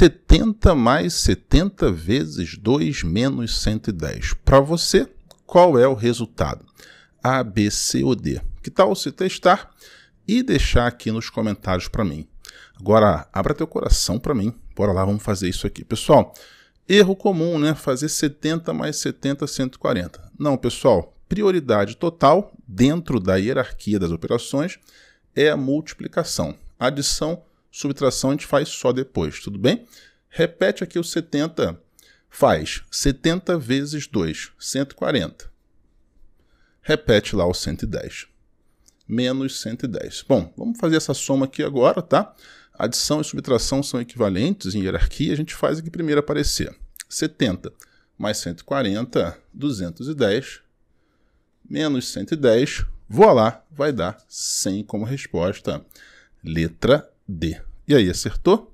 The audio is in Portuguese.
70 mais 70 vezes 2 menos 110. Para você, qual é o resultado? A, B, C ou D? Que tal você testar e deixar aqui nos comentários para mim? Agora, abra teu coração para mim. Bora lá, vamos fazer isso aqui. Pessoal, erro comum, né? Fazer 70 mais 70, 140. Não, pessoal, prioridade total dentro da hierarquia das operações é a multiplicação. Adição subtração a gente faz só depois, tudo bem? Repete aqui o 70, faz 70 vezes 2, 140. Repete lá o 110. Menos 110. Bom, vamos fazer essa soma aqui agora, tá? Adição e subtração são equivalentes em hierarquia, a gente faz aqui primeiro aparecer. 70 mais 140, 210, menos 110, voa lá, vai dar 100 como resposta. Letra D. E aí, acertou?